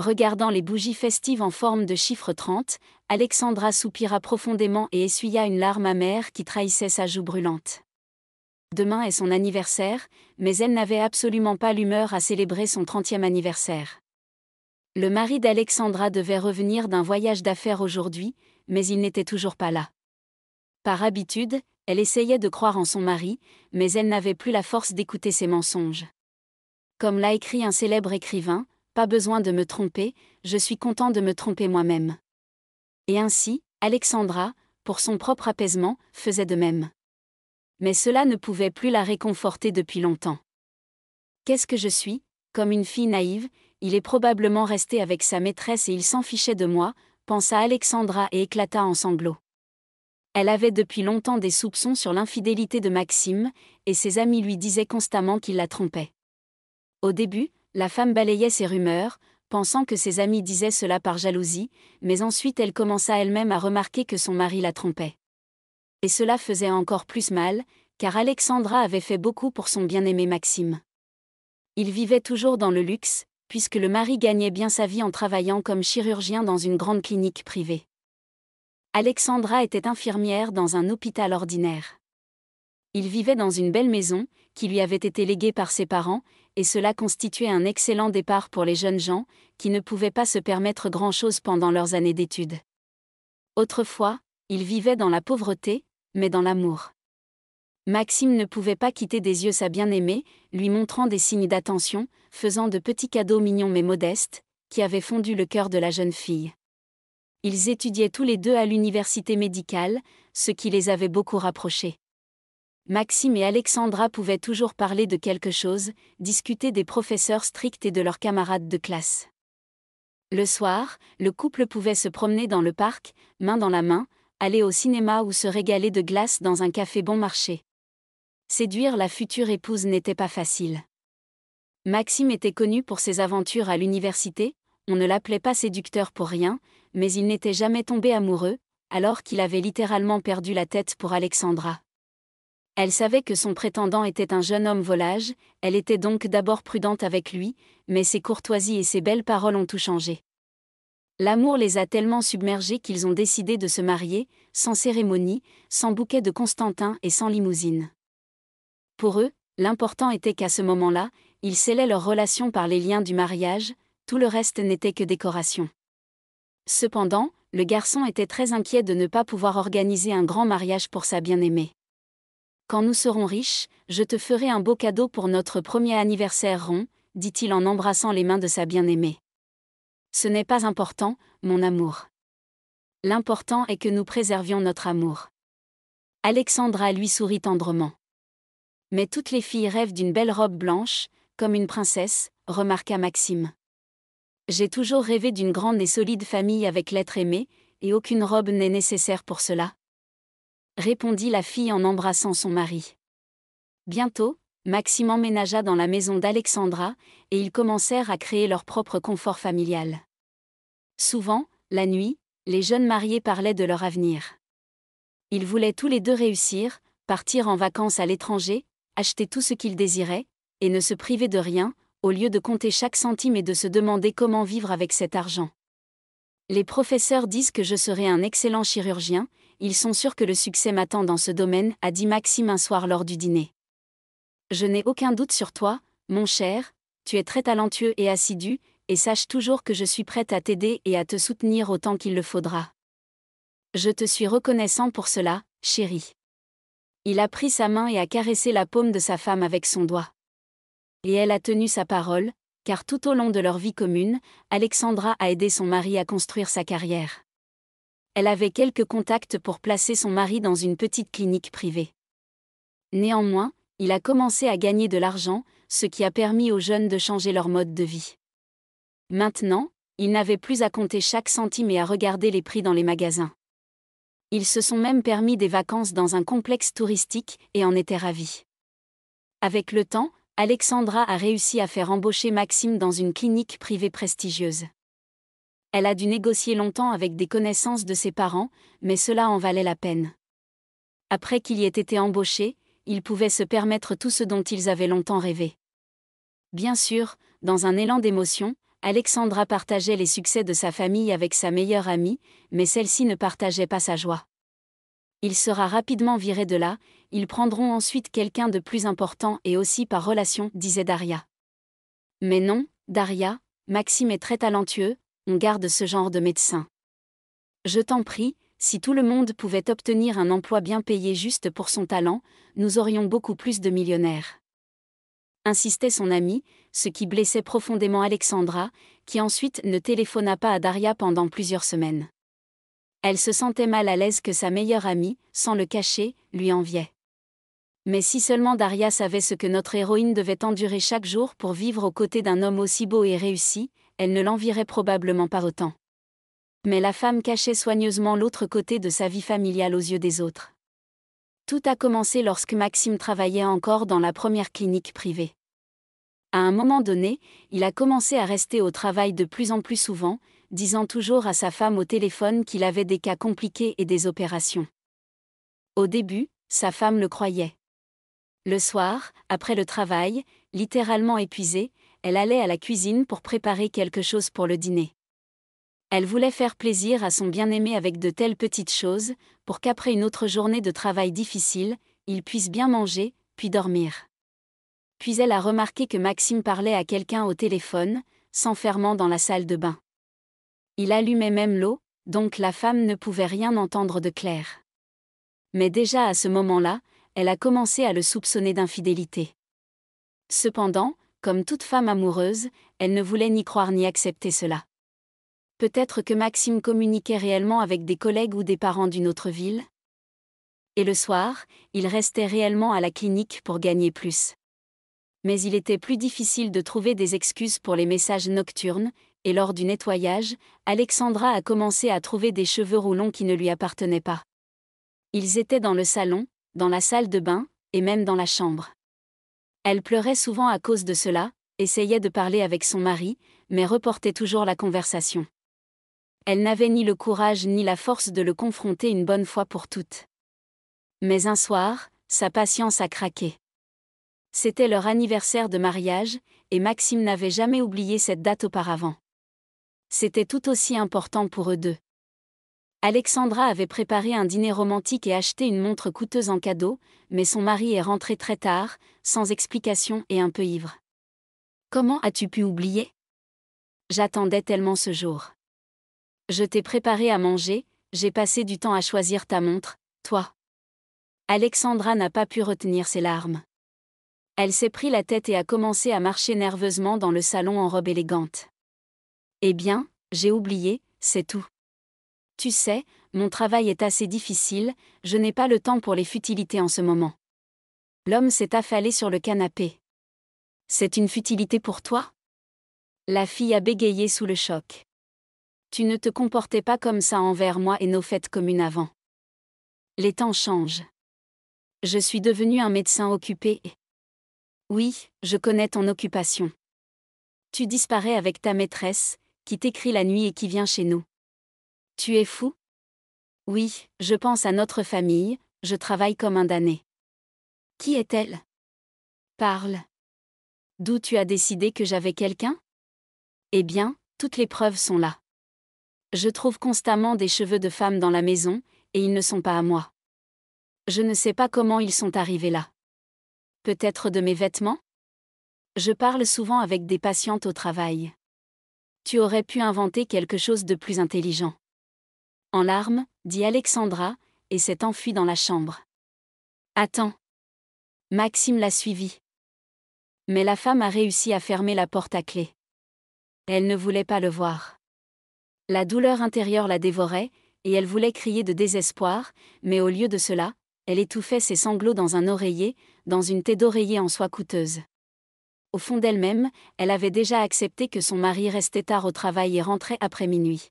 regardant les bougies festives en forme de chiffre 30, Alexandra soupira profondément et essuya une larme amère qui trahissait sa joue brûlante. Demain est son anniversaire, mais elle n'avait absolument pas l'humeur à célébrer son 30e anniversaire. Le mari d'Alexandra devait revenir d'un voyage d'affaires aujourd'hui, mais il n'était toujours pas là. Par habitude, elle essayait de croire en son mari, mais elle n'avait plus la force d'écouter ses mensonges. Comme l'a écrit un célèbre écrivain, pas besoin de me tromper, je suis content de me tromper moi-même. Et ainsi, Alexandra, pour son propre apaisement, faisait de même. Mais cela ne pouvait plus la réconforter depuis longtemps. Qu'est-ce que je suis Comme une fille naïve, il est probablement resté avec sa maîtresse et il s'en fichait de moi, pensa Alexandra et éclata en sanglots. Elle avait depuis longtemps des soupçons sur l'infidélité de Maxime, et ses amis lui disaient constamment qu'il la trompait. Au début, la femme balayait ses rumeurs, pensant que ses amis disaient cela par jalousie, mais ensuite elle commença elle-même à remarquer que son mari la trompait. Et cela faisait encore plus mal, car Alexandra avait fait beaucoup pour son bien-aimé Maxime. Il vivait toujours dans le luxe, puisque le mari gagnait bien sa vie en travaillant comme chirurgien dans une grande clinique privée. Alexandra était infirmière dans un hôpital ordinaire. Il vivait dans une belle maison, qui lui avait été léguée par ses parents, et cela constituait un excellent départ pour les jeunes gens, qui ne pouvaient pas se permettre grand-chose pendant leurs années d'études. Autrefois, ils vivaient dans la pauvreté, mais dans l'amour. Maxime ne pouvait pas quitter des yeux sa bien-aimée, lui montrant des signes d'attention, faisant de petits cadeaux mignons mais modestes, qui avaient fondu le cœur de la jeune fille. Ils étudiaient tous les deux à l'université médicale, ce qui les avait beaucoup rapprochés. Maxime et Alexandra pouvaient toujours parler de quelque chose, discuter des professeurs stricts et de leurs camarades de classe. Le soir, le couple pouvait se promener dans le parc, main dans la main, aller au cinéma ou se régaler de glace dans un café bon marché. Séduire la future épouse n'était pas facile. Maxime était connu pour ses aventures à l'université, on ne l'appelait pas séducteur pour rien, mais il n'était jamais tombé amoureux, alors qu'il avait littéralement perdu la tête pour Alexandra. Elle savait que son prétendant était un jeune homme volage, elle était donc d'abord prudente avec lui, mais ses courtoisies et ses belles paroles ont tout changé. L'amour les a tellement submergés qu'ils ont décidé de se marier, sans cérémonie, sans bouquet de Constantin et sans limousine. Pour eux, l'important était qu'à ce moment-là, ils scellaient leur relation par les liens du mariage, tout le reste n'était que décoration. Cependant, le garçon était très inquiet de ne pas pouvoir organiser un grand mariage pour sa bien-aimée. Quand nous serons riches, je te ferai un beau cadeau pour notre premier anniversaire rond, dit-il en embrassant les mains de sa bien-aimée. Ce n'est pas important, mon amour. L'important est que nous préservions notre amour. Alexandra lui sourit tendrement. Mais toutes les filles rêvent d'une belle robe blanche, comme une princesse, remarqua Maxime. J'ai toujours rêvé d'une grande et solide famille avec l'être aimé, et aucune robe n'est nécessaire pour cela répondit la fille en embrassant son mari. Bientôt, Maxime emménagea dans la maison d'Alexandra, et ils commencèrent à créer leur propre confort familial. Souvent, la nuit, les jeunes mariés parlaient de leur avenir. Ils voulaient tous les deux réussir, partir en vacances à l'étranger, acheter tout ce qu'ils désiraient, et ne se priver de rien, au lieu de compter chaque centime et de se demander comment vivre avec cet argent. Les professeurs disent que je serai un excellent chirurgien, ils sont sûrs que le succès m'attend dans ce domaine, a dit Maxime un soir lors du dîner. Je n'ai aucun doute sur toi, mon cher, tu es très talentueux et assidu, et sache toujours que je suis prête à t'aider et à te soutenir autant qu'il le faudra. Je te suis reconnaissant pour cela, chérie. Il a pris sa main et a caressé la paume de sa femme avec son doigt. Et elle a tenu sa parole, car tout au long de leur vie commune, Alexandra a aidé son mari à construire sa carrière elle avait quelques contacts pour placer son mari dans une petite clinique privée. Néanmoins, il a commencé à gagner de l'argent, ce qui a permis aux jeunes de changer leur mode de vie. Maintenant, ils n'avaient plus à compter chaque centime et à regarder les prix dans les magasins. Ils se sont même permis des vacances dans un complexe touristique et en étaient ravis. Avec le temps, Alexandra a réussi à faire embaucher Maxime dans une clinique privée prestigieuse. Elle a dû négocier longtemps avec des connaissances de ses parents, mais cela en valait la peine. Après qu'il y ait été embauché, ils pouvaient se permettre tout ce dont ils avaient longtemps rêvé. Bien sûr, dans un élan d'émotion, Alexandra partageait les succès de sa famille avec sa meilleure amie, mais celle-ci ne partageait pas sa joie. Il sera rapidement viré de là, ils prendront ensuite quelqu'un de plus important et aussi par relation, disait Daria. Mais non, Daria, Maxime est très talentueux, on garde ce genre de médecin. Je t'en prie, si tout le monde pouvait obtenir un emploi bien payé juste pour son talent, nous aurions beaucoup plus de millionnaires. Insistait son ami, ce qui blessait profondément Alexandra, qui ensuite ne téléphona pas à Daria pendant plusieurs semaines. Elle se sentait mal à l'aise que sa meilleure amie, sans le cacher, lui enviait. Mais si seulement Daria savait ce que notre héroïne devait endurer chaque jour pour vivre aux côtés d'un homme aussi beau et réussi, elle ne l'envierait probablement pas autant. Mais la femme cachait soigneusement l'autre côté de sa vie familiale aux yeux des autres. Tout a commencé lorsque Maxime travaillait encore dans la première clinique privée. À un moment donné, il a commencé à rester au travail de plus en plus souvent, disant toujours à sa femme au téléphone qu'il avait des cas compliqués et des opérations. Au début, sa femme le croyait. Le soir, après le travail, littéralement épuisé, elle allait à la cuisine pour préparer quelque chose pour le dîner. Elle voulait faire plaisir à son bien-aimé avec de telles petites choses, pour qu'après une autre journée de travail difficile, il puisse bien manger, puis dormir. Puis elle a remarqué que Maxime parlait à quelqu'un au téléphone, s'enfermant dans la salle de bain. Il allumait même l'eau, donc la femme ne pouvait rien entendre de clair. Mais déjà à ce moment-là, elle a commencé à le soupçonner d'infidélité. Cependant, comme toute femme amoureuse, elle ne voulait ni croire ni accepter cela. Peut-être que Maxime communiquait réellement avec des collègues ou des parents d'une autre ville Et le soir, il restait réellement à la clinique pour gagner plus. Mais il était plus difficile de trouver des excuses pour les messages nocturnes, et lors du nettoyage, Alexandra a commencé à trouver des cheveux roulants qui ne lui appartenaient pas. Ils étaient dans le salon, dans la salle de bain, et même dans la chambre. Elle pleurait souvent à cause de cela, essayait de parler avec son mari, mais reportait toujours la conversation. Elle n'avait ni le courage ni la force de le confronter une bonne fois pour toutes. Mais un soir, sa patience a craqué. C'était leur anniversaire de mariage, et Maxime n'avait jamais oublié cette date auparavant. C'était tout aussi important pour eux deux. Alexandra avait préparé un dîner romantique et acheté une montre coûteuse en cadeau, mais son mari est rentré très tard, sans explication et un peu ivre. Comment as-tu pu oublier J'attendais tellement ce jour. Je t'ai préparé à manger, j'ai passé du temps à choisir ta montre, toi. Alexandra n'a pas pu retenir ses larmes. Elle s'est pris la tête et a commencé à marcher nerveusement dans le salon en robe élégante. Eh bien, j'ai oublié, c'est tout. Tu sais, mon travail est assez difficile, je n'ai pas le temps pour les futilités en ce moment. L'homme s'est affalé sur le canapé. C'est une futilité pour toi La fille a bégayé sous le choc. Tu ne te comportais pas comme ça envers moi et nos fêtes communes avant. Les temps changent. Je suis devenu un médecin occupé. Oui, je connais ton occupation. Tu disparais avec ta maîtresse, qui t'écrit la nuit et qui vient chez nous. Tu es fou Oui, je pense à notre famille, je travaille comme un damné. Qui est-elle Parle. D'où tu as décidé que j'avais quelqu'un Eh bien, toutes les preuves sont là. Je trouve constamment des cheveux de femmes dans la maison, et ils ne sont pas à moi. Je ne sais pas comment ils sont arrivés là. Peut-être de mes vêtements Je parle souvent avec des patientes au travail. Tu aurais pu inventer quelque chose de plus intelligent en larmes, dit Alexandra, et s'est enfuie dans la chambre. Attends. Maxime l'a suivie. Mais la femme a réussi à fermer la porte à clé. Elle ne voulait pas le voir. La douleur intérieure la dévorait, et elle voulait crier de désespoir, mais au lieu de cela, elle étouffait ses sanglots dans un oreiller, dans une thé d'oreiller en soie coûteuse. Au fond d'elle-même, elle avait déjà accepté que son mari restait tard au travail et rentrait après minuit.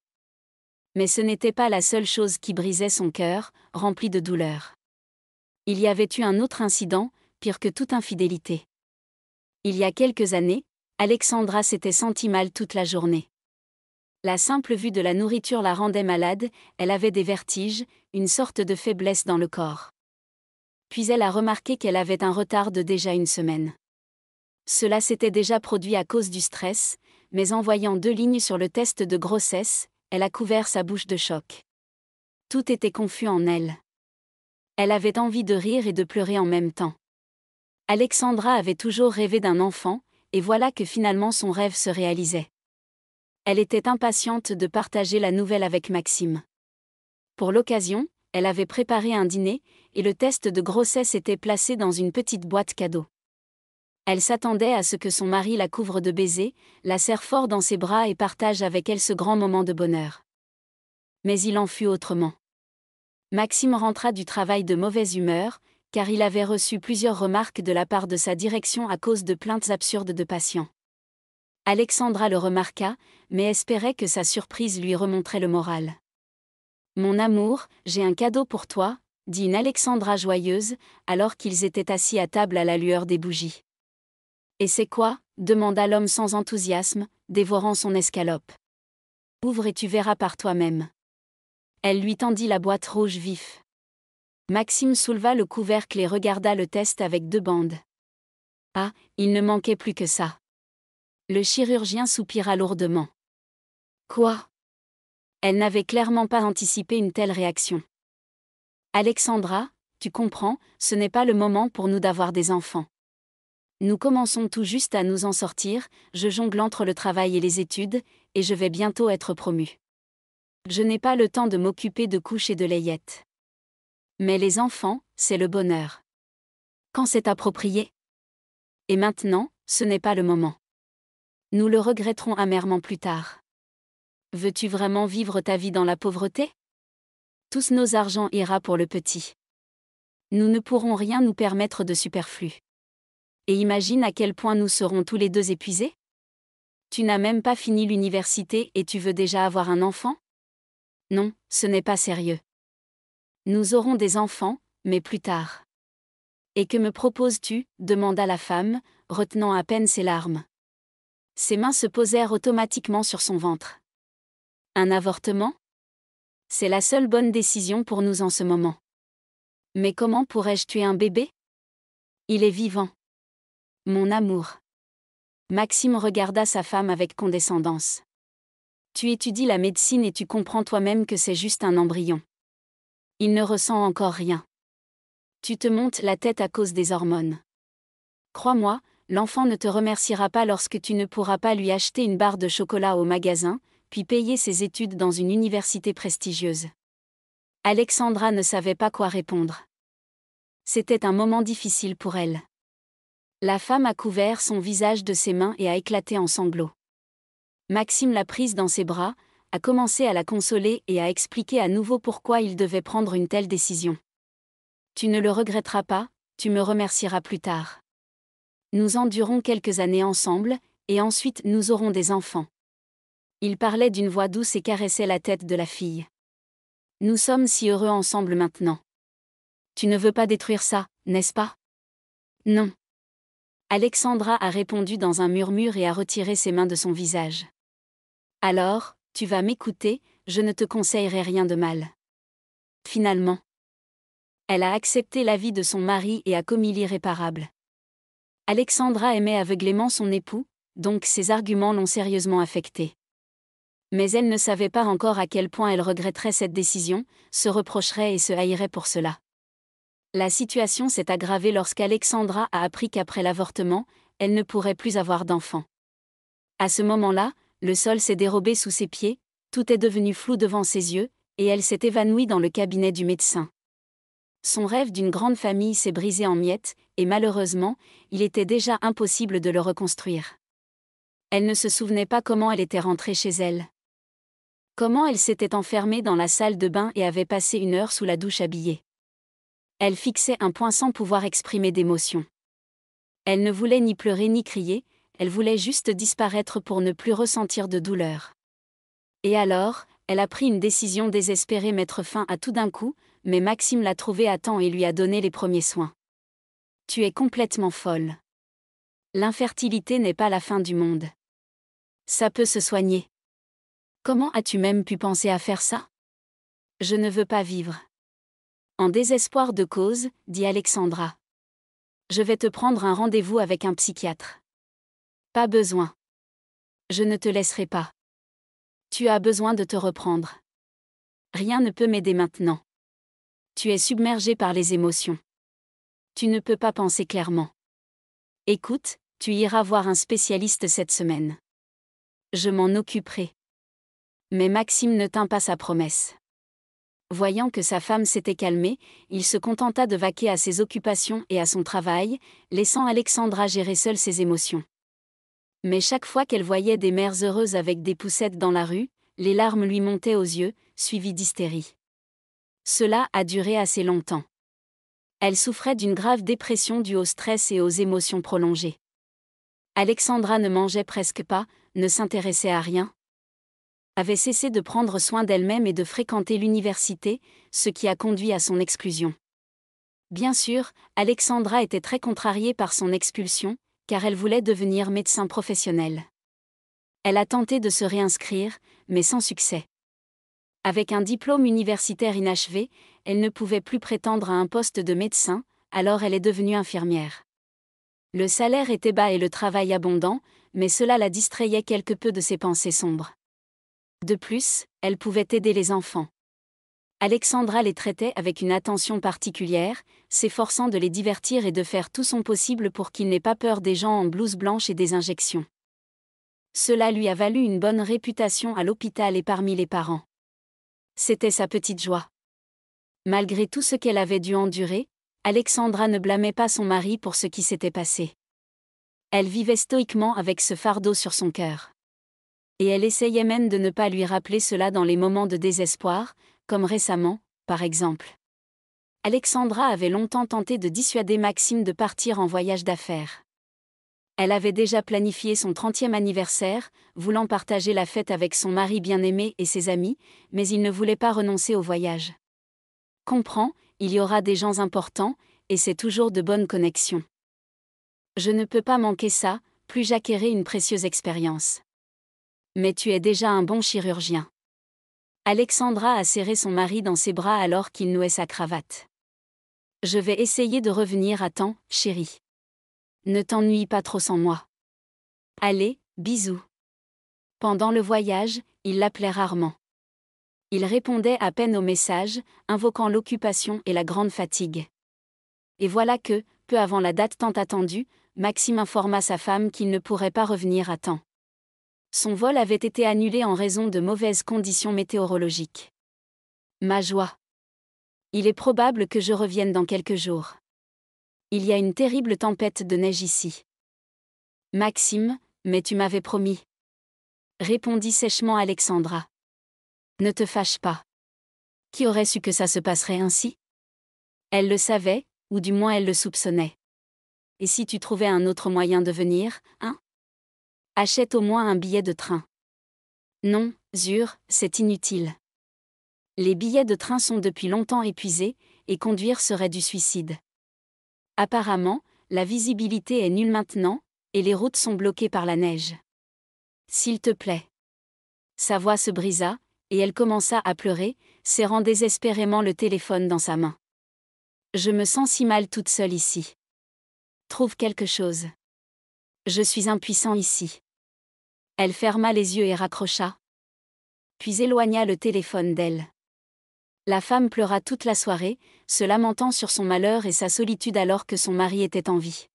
Mais ce n'était pas la seule chose qui brisait son cœur, rempli de douleur. Il y avait eu un autre incident, pire que toute infidélité. Il y a quelques années, Alexandra s'était sentie mal toute la journée. La simple vue de la nourriture la rendait malade, elle avait des vertiges, une sorte de faiblesse dans le corps. Puis elle a remarqué qu'elle avait un retard de déjà une semaine. Cela s'était déjà produit à cause du stress, mais en voyant deux lignes sur le test de grossesse, elle a couvert sa bouche de choc. Tout était confus en elle. Elle avait envie de rire et de pleurer en même temps. Alexandra avait toujours rêvé d'un enfant, et voilà que finalement son rêve se réalisait. Elle était impatiente de partager la nouvelle avec Maxime. Pour l'occasion, elle avait préparé un dîner, et le test de grossesse était placé dans une petite boîte cadeau. Elle s'attendait à ce que son mari la couvre de baisers, la serre fort dans ses bras et partage avec elle ce grand moment de bonheur. Mais il en fut autrement. Maxime rentra du travail de mauvaise humeur, car il avait reçu plusieurs remarques de la part de sa direction à cause de plaintes absurdes de patients. Alexandra le remarqua, mais espérait que sa surprise lui remonterait le moral. Mon amour, j'ai un cadeau pour toi, dit une Alexandra joyeuse, alors qu'ils étaient assis à table à la lueur des bougies. Et c'est quoi demanda l'homme sans enthousiasme, dévorant son escalope. Ouvre et tu verras par toi-même. Elle lui tendit la boîte rouge vif. Maxime souleva le couvercle et regarda le test avec deux bandes. Ah, il ne manquait plus que ça. Le chirurgien soupira lourdement. Quoi Elle n'avait clairement pas anticipé une telle réaction. Alexandra, tu comprends, ce n'est pas le moment pour nous d'avoir des enfants. Nous commençons tout juste à nous en sortir, je jongle entre le travail et les études, et je vais bientôt être promu. Je n'ai pas le temps de m'occuper de couches et de layettes. Mais les enfants, c'est le bonheur. Quand c'est approprié. Et maintenant, ce n'est pas le moment. Nous le regretterons amèrement plus tard. Veux-tu vraiment vivre ta vie dans la pauvreté Tous nos argents ira pour le petit. Nous ne pourrons rien nous permettre de superflu et imagine à quel point nous serons tous les deux épuisés Tu n'as même pas fini l'université et tu veux déjà avoir un enfant Non, ce n'est pas sérieux. Nous aurons des enfants, mais plus tard. Et que me proposes-tu demanda la femme, retenant à peine ses larmes. Ses mains se posèrent automatiquement sur son ventre. Un avortement C'est la seule bonne décision pour nous en ce moment. Mais comment pourrais-je tuer un bébé Il est vivant. Mon amour. Maxime regarda sa femme avec condescendance. Tu étudies la médecine et tu comprends toi-même que c'est juste un embryon. Il ne ressent encore rien. Tu te montes la tête à cause des hormones. Crois-moi, l'enfant ne te remerciera pas lorsque tu ne pourras pas lui acheter une barre de chocolat au magasin, puis payer ses études dans une université prestigieuse. Alexandra ne savait pas quoi répondre. C'était un moment difficile pour elle. La femme a couvert son visage de ses mains et a éclaté en sanglots. Maxime l'a prise dans ses bras, a commencé à la consoler et a expliqué à nouveau pourquoi il devait prendre une telle décision. Tu ne le regretteras pas, tu me remercieras plus tard. Nous endurons quelques années ensemble, et ensuite nous aurons des enfants. Il parlait d'une voix douce et caressait la tête de la fille. Nous sommes si heureux ensemble maintenant. Tu ne veux pas détruire ça, n'est-ce pas Non. Alexandra a répondu dans un murmure et a retiré ses mains de son visage. Alors, tu vas m'écouter, je ne te conseillerai rien de mal. Finalement. Elle a accepté l'avis de son mari et a commis l'irréparable. Alexandra aimait aveuglément son époux, donc ses arguments l'ont sérieusement affectée. Mais elle ne savait pas encore à quel point elle regretterait cette décision, se reprocherait et se haïrait pour cela. La situation s'est aggravée lorsqu'Alexandra a appris qu'après l'avortement, elle ne pourrait plus avoir d'enfant. À ce moment-là, le sol s'est dérobé sous ses pieds, tout est devenu flou devant ses yeux, et elle s'est évanouie dans le cabinet du médecin. Son rêve d'une grande famille s'est brisé en miettes, et malheureusement, il était déjà impossible de le reconstruire. Elle ne se souvenait pas comment elle était rentrée chez elle. Comment elle s'était enfermée dans la salle de bain et avait passé une heure sous la douche habillée. Elle fixait un point sans pouvoir exprimer d'émotion. Elle ne voulait ni pleurer ni crier, elle voulait juste disparaître pour ne plus ressentir de douleur. Et alors, elle a pris une décision désespérée mettre fin à tout d'un coup, mais Maxime l'a trouvée à temps et lui a donné les premiers soins. Tu es complètement folle. L'infertilité n'est pas la fin du monde. Ça peut se soigner. Comment as-tu même pu penser à faire ça Je ne veux pas vivre. En désespoir de cause, dit Alexandra. Je vais te prendre un rendez-vous avec un psychiatre. Pas besoin. Je ne te laisserai pas. Tu as besoin de te reprendre. Rien ne peut m'aider maintenant. Tu es submergé par les émotions. Tu ne peux pas penser clairement. Écoute, tu iras voir un spécialiste cette semaine. Je m'en occuperai. Mais Maxime ne tint pas sa promesse. Voyant que sa femme s'était calmée, il se contenta de vaquer à ses occupations et à son travail, laissant Alexandra gérer seule ses émotions. Mais chaque fois qu'elle voyait des mères heureuses avec des poussettes dans la rue, les larmes lui montaient aux yeux, suivies d'hystérie. Cela a duré assez longtemps. Elle souffrait d'une grave dépression due au stress et aux émotions prolongées. Alexandra ne mangeait presque pas, ne s'intéressait à rien, avait cessé de prendre soin d'elle-même et de fréquenter l'université, ce qui a conduit à son exclusion. Bien sûr, Alexandra était très contrariée par son expulsion, car elle voulait devenir médecin professionnel. Elle a tenté de se réinscrire, mais sans succès. Avec un diplôme universitaire inachevé, elle ne pouvait plus prétendre à un poste de médecin, alors elle est devenue infirmière. Le salaire était bas et le travail abondant, mais cela la distrayait quelque peu de ses pensées sombres. De plus, elle pouvait aider les enfants. Alexandra les traitait avec une attention particulière, s'efforçant de les divertir et de faire tout son possible pour qu'ils n'aient pas peur des gens en blouse blanche et des injections. Cela lui a valu une bonne réputation à l'hôpital et parmi les parents. C'était sa petite joie. Malgré tout ce qu'elle avait dû endurer, Alexandra ne blâmait pas son mari pour ce qui s'était passé. Elle vivait stoïquement avec ce fardeau sur son cœur et elle essayait même de ne pas lui rappeler cela dans les moments de désespoir, comme récemment, par exemple. Alexandra avait longtemps tenté de dissuader Maxime de partir en voyage d'affaires. Elle avait déjà planifié son 30e anniversaire, voulant partager la fête avec son mari bien-aimé et ses amis, mais il ne voulait pas renoncer au voyage. Comprends, il y aura des gens importants, et c'est toujours de bonnes connexions. Je ne peux pas manquer ça, plus j'acquérirai une précieuse expérience. Mais tu es déjà un bon chirurgien. Alexandra a serré son mari dans ses bras alors qu'il nouait sa cravate. Je vais essayer de revenir à temps, chérie. Ne t'ennuie pas trop sans moi. Allez, bisous. Pendant le voyage, il l'appelait rarement. Il répondait à peine aux messages, invoquant l'occupation et la grande fatigue. Et voilà que, peu avant la date tant attendue, Maxime informa sa femme qu'il ne pourrait pas revenir à temps. Son vol avait été annulé en raison de mauvaises conditions météorologiques. Ma joie. Il est probable que je revienne dans quelques jours. Il y a une terrible tempête de neige ici. Maxime, mais tu m'avais promis. Répondit sèchement Alexandra. Ne te fâche pas. Qui aurait su que ça se passerait ainsi Elle le savait, ou du moins elle le soupçonnait. Et si tu trouvais un autre moyen de venir, hein Achète au moins un billet de train. Non, Zure, c'est inutile. Les billets de train sont depuis longtemps épuisés, et conduire serait du suicide. Apparemment, la visibilité est nulle maintenant, et les routes sont bloquées par la neige. S'il te plaît. Sa voix se brisa, et elle commença à pleurer, serrant désespérément le téléphone dans sa main. Je me sens si mal toute seule ici. Trouve quelque chose. Je suis impuissant ici. Elle ferma les yeux et raccrocha. Puis éloigna le téléphone d'elle. La femme pleura toute la soirée, se lamentant sur son malheur et sa solitude alors que son mari était en vie.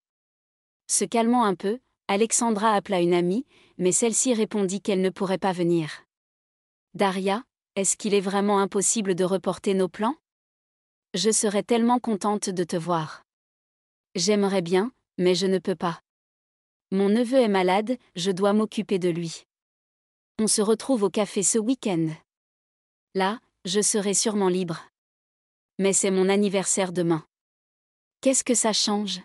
Se calmant un peu, Alexandra appela une amie, mais celle-ci répondit qu'elle ne pourrait pas venir. Daria, est-ce qu'il est vraiment impossible de reporter nos plans Je serais tellement contente de te voir. J'aimerais bien, mais je ne peux pas. Mon neveu est malade, je dois m'occuper de lui. On se retrouve au café ce week-end. Là, je serai sûrement libre. Mais c'est mon anniversaire demain. Qu'est-ce que ça change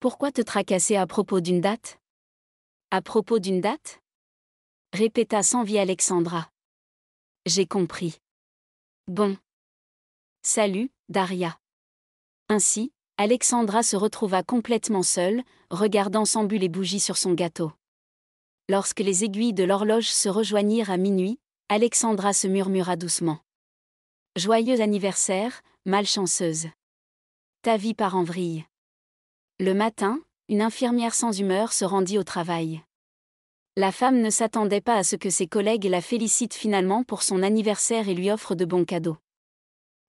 Pourquoi te tracasser à propos d'une date À propos d'une date répéta sans vie Alexandra. J'ai compris. Bon. Salut, Daria. Ainsi, Alexandra se retrouva complètement seule, regardant sans but les bougies sur son gâteau. Lorsque les aiguilles de l'horloge se rejoignirent à minuit, Alexandra se murmura doucement. Joyeux anniversaire, malchanceuse. Ta vie part en vrille. Le matin, une infirmière sans humeur se rendit au travail. La femme ne s'attendait pas à ce que ses collègues la félicitent finalement pour son anniversaire et lui offrent de bons cadeaux.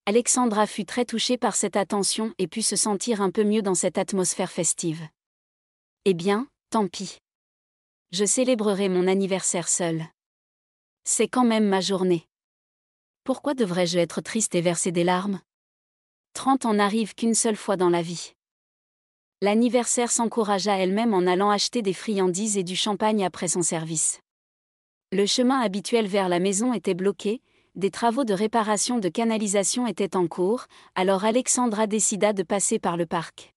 Alexandra fut très touchée par cette attention et put se sentir un peu mieux dans cette atmosphère festive. Eh bien, tant pis. Je célébrerai mon anniversaire seul. C'est quand même ma journée. Pourquoi devrais-je être triste et verser des larmes Trente ans n'arrivent qu'une seule fois dans la vie. L'anniversaire s'encouragea elle-même en allant acheter des friandises et du champagne après son service. Le chemin habituel vers la maison était bloqué, des travaux de réparation de canalisation étaient en cours, alors Alexandra décida de passer par le parc.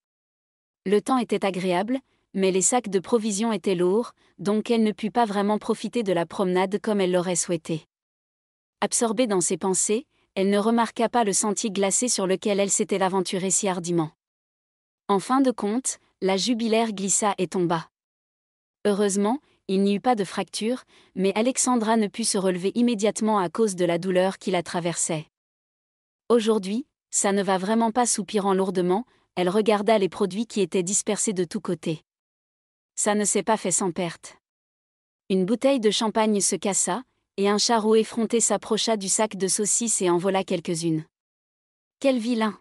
Le temps était agréable, mais les sacs de provisions étaient lourds, donc elle ne put pas vraiment profiter de la promenade comme elle l'aurait souhaité. Absorbée dans ses pensées, elle ne remarqua pas le sentier glacé sur lequel elle s'était aventurée si hardiment. En fin de compte, la jubilaire glissa et tomba. Heureusement, il n'y eut pas de fracture, mais Alexandra ne put se relever immédiatement à cause de la douleur qui la traversait. Aujourd'hui, ça ne va vraiment pas soupirant lourdement, elle regarda les produits qui étaient dispersés de tous côtés. Ça ne s'est pas fait sans perte. Une bouteille de champagne se cassa, et un charreau effronté s'approcha du sac de saucisses et envola quelques-unes. Quel vilain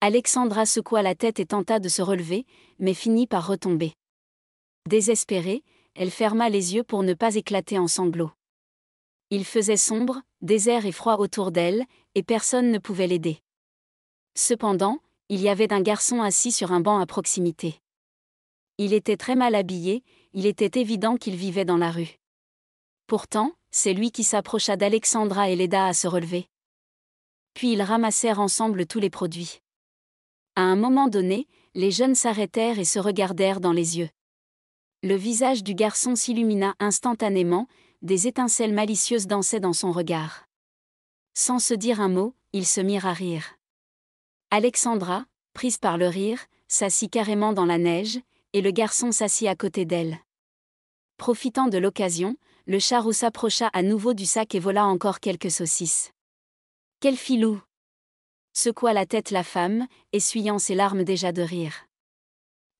Alexandra secoua la tête et tenta de se relever, mais finit par retomber. Désespérée, elle ferma les yeux pour ne pas éclater en sanglots. Il faisait sombre, désert et froid autour d'elle, et personne ne pouvait l'aider. Cependant, il y avait un garçon assis sur un banc à proximité. Il était très mal habillé, il était évident qu'il vivait dans la rue. Pourtant, c'est lui qui s'approcha d'Alexandra et l'aida à se relever. Puis ils ramassèrent ensemble tous les produits. À un moment donné, les jeunes s'arrêtèrent et se regardèrent dans les yeux. Le visage du garçon s'illumina instantanément, des étincelles malicieuses dansaient dans son regard. Sans se dire un mot, ils se mirent à rire. Alexandra, prise par le rire, s'assit carrément dans la neige, et le garçon s'assit à côté d'elle. Profitant de l'occasion, le charrou s'approcha à nouveau du sac et vola encore quelques saucisses. Quel filou secoua la tête la femme, essuyant ses larmes déjà de rire.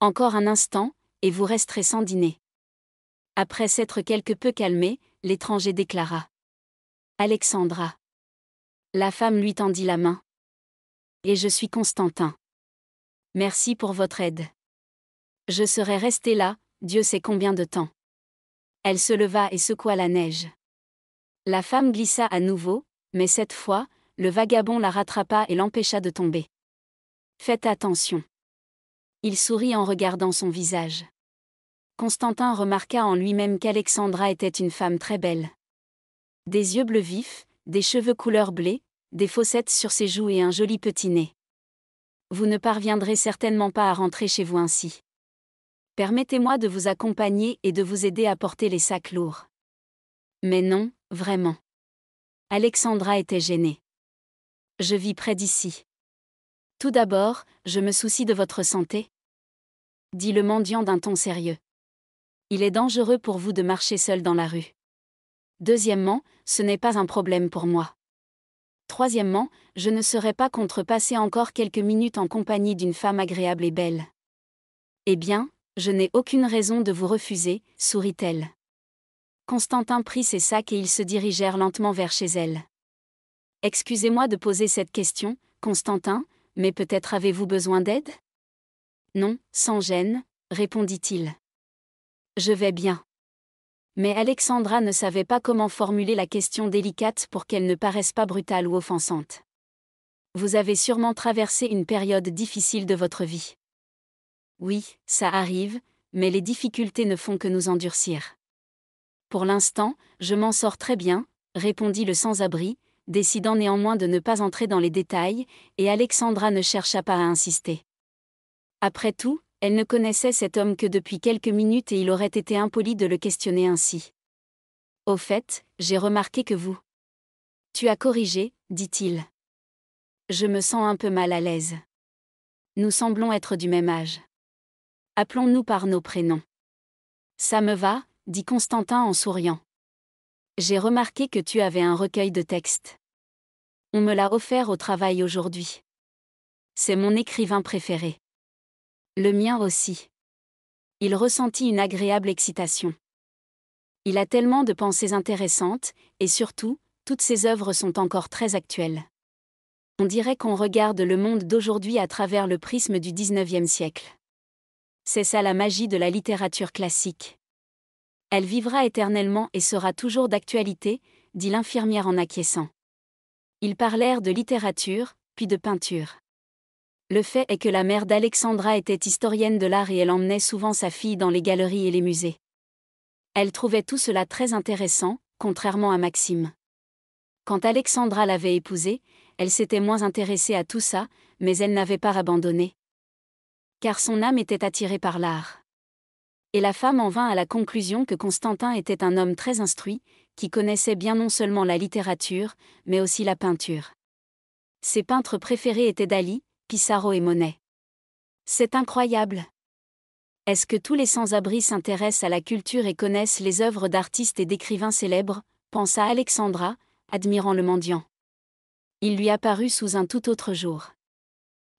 Encore un instant, et vous resterez sans dîner. Après s'être quelque peu calmé, l'étranger déclara. Alexandra. La femme lui tendit la main. Et je suis Constantin. Merci pour votre aide. Je serais resté là, Dieu sait combien de temps. Elle se leva et secoua la neige. La femme glissa à nouveau, mais cette fois, le vagabond la rattrapa et l'empêcha de tomber. Faites attention il sourit en regardant son visage. Constantin remarqua en lui-même qu'Alexandra était une femme très belle. Des yeux bleus vifs, des cheveux couleur blé, des fossettes sur ses joues et un joli petit nez. Vous ne parviendrez certainement pas à rentrer chez vous ainsi. Permettez-moi de vous accompagner et de vous aider à porter les sacs lourds. Mais non, vraiment. Alexandra était gênée. Je vis près d'ici. Tout d'abord, je me soucie de votre santé dit le mendiant d'un ton sérieux. Il est dangereux pour vous de marcher seul dans la rue. Deuxièmement, ce n'est pas un problème pour moi. Troisièmement, je ne serais pas contre passer encore quelques minutes en compagnie d'une femme agréable et belle. Eh bien, je n'ai aucune raison de vous refuser, sourit-elle. Constantin prit ses sacs et ils se dirigèrent lentement vers chez elle. Excusez-moi de poser cette question, Constantin, mais peut-être avez-vous besoin d'aide non, sans gêne, répondit-il. Je vais bien. Mais Alexandra ne savait pas comment formuler la question délicate pour qu'elle ne paraisse pas brutale ou offensante. Vous avez sûrement traversé une période difficile de votre vie. Oui, ça arrive, mais les difficultés ne font que nous endurcir. Pour l'instant, je m'en sors très bien, répondit le sans-abri, décidant néanmoins de ne pas entrer dans les détails, et Alexandra ne chercha pas à insister. Après tout, elle ne connaissait cet homme que depuis quelques minutes et il aurait été impoli de le questionner ainsi. Au fait, j'ai remarqué que vous. Tu as corrigé, dit-il. Je me sens un peu mal à l'aise. Nous semblons être du même âge. Appelons-nous par nos prénoms. Ça me va, dit Constantin en souriant. J'ai remarqué que tu avais un recueil de textes. On me l'a offert au travail aujourd'hui. C'est mon écrivain préféré. Le mien aussi. Il ressentit une agréable excitation. Il a tellement de pensées intéressantes, et surtout, toutes ses œuvres sont encore très actuelles. On dirait qu'on regarde le monde d'aujourd'hui à travers le prisme du 19e siècle. C'est ça la magie de la littérature classique. Elle vivra éternellement et sera toujours d'actualité, dit l'infirmière en acquiesçant. Ils parlèrent de littérature, puis de peinture. Le fait est que la mère d'Alexandra était historienne de l'art et elle emmenait souvent sa fille dans les galeries et les musées. Elle trouvait tout cela très intéressant, contrairement à Maxime. Quand Alexandra l'avait épousée, elle s'était moins intéressée à tout ça, mais elle n'avait pas abandonné. Car son âme était attirée par l'art. Et la femme en vint à la conclusion que Constantin était un homme très instruit, qui connaissait bien non seulement la littérature, mais aussi la peinture. Ses peintres préférés étaient Dali, Pissarro et Monet. C'est incroyable. Est-ce que tous les sans-abri s'intéressent à la culture et connaissent les œuvres d'artistes et d'écrivains célèbres pensa Alexandra, admirant le mendiant. Il lui apparut sous un tout autre jour.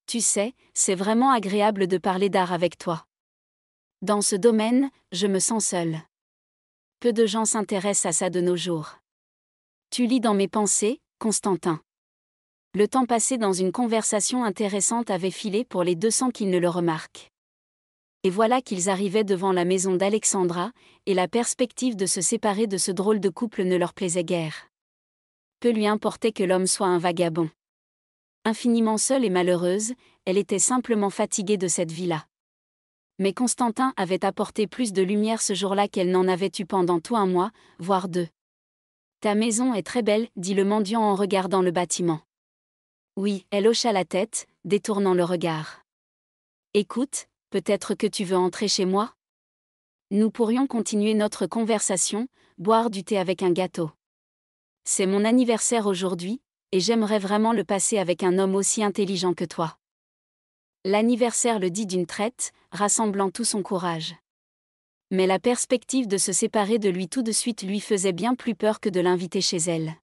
Tu sais, c'est vraiment agréable de parler d'art avec toi. Dans ce domaine, je me sens seule. Peu de gens s'intéressent à ça de nos jours. Tu lis dans mes pensées, Constantin. Le temps passé dans une conversation intéressante avait filé pour les deux sans qu'ils ne le remarquent. Et voilà qu'ils arrivaient devant la maison d'Alexandra, et la perspective de se séparer de ce drôle de couple ne leur plaisait guère. Peu lui importait que l'homme soit un vagabond. Infiniment seule et malheureuse, elle était simplement fatiguée de cette vie-là. Mais Constantin avait apporté plus de lumière ce jour-là qu'elle n'en avait eu pendant tout un mois, voire deux. Ta maison est très belle, dit le mendiant en regardant le bâtiment. Oui, elle hocha la tête, détournant le regard. Écoute, peut-être que tu veux entrer chez moi Nous pourrions continuer notre conversation, boire du thé avec un gâteau. C'est mon anniversaire aujourd'hui, et j'aimerais vraiment le passer avec un homme aussi intelligent que toi. L'anniversaire le dit d'une traite, rassemblant tout son courage. Mais la perspective de se séparer de lui tout de suite lui faisait bien plus peur que de l'inviter chez elle.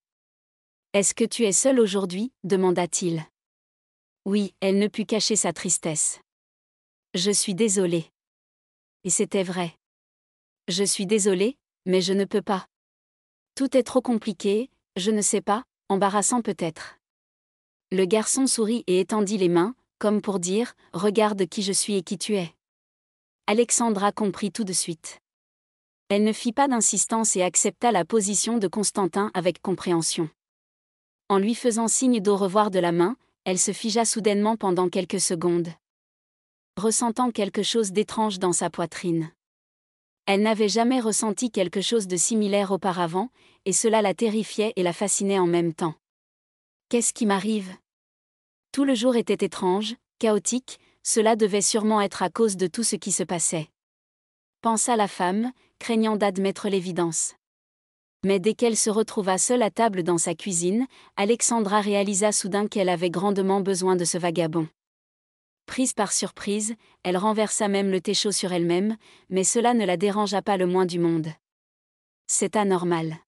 Est-ce que tu es seule aujourd'hui demanda-t-il. Oui, elle ne put cacher sa tristesse. Je suis désolée. Et c'était vrai. Je suis désolée, mais je ne peux pas. Tout est trop compliqué, je ne sais pas, embarrassant peut-être. Le garçon sourit et étendit les mains, comme pour dire Regarde qui je suis et qui tu es. Alexandra comprit tout de suite. Elle ne fit pas d'insistance et accepta la position de Constantin avec compréhension. En lui faisant signe d'au revoir de la main, elle se figea soudainement pendant quelques secondes. Ressentant quelque chose d'étrange dans sa poitrine. Elle n'avait jamais ressenti quelque chose de similaire auparavant, et cela la terrifiait et la fascinait en même temps. Qu'est-ce qui m'arrive Tout le jour était étrange, chaotique, cela devait sûrement être à cause de tout ce qui se passait. Pensa la femme, craignant d'admettre l'évidence mais dès qu'elle se retrouva seule à table dans sa cuisine, Alexandra réalisa soudain qu'elle avait grandement besoin de ce vagabond. Prise par surprise, elle renversa même le thé chaud sur elle-même, mais cela ne la dérangea pas le moins du monde. C'est anormal.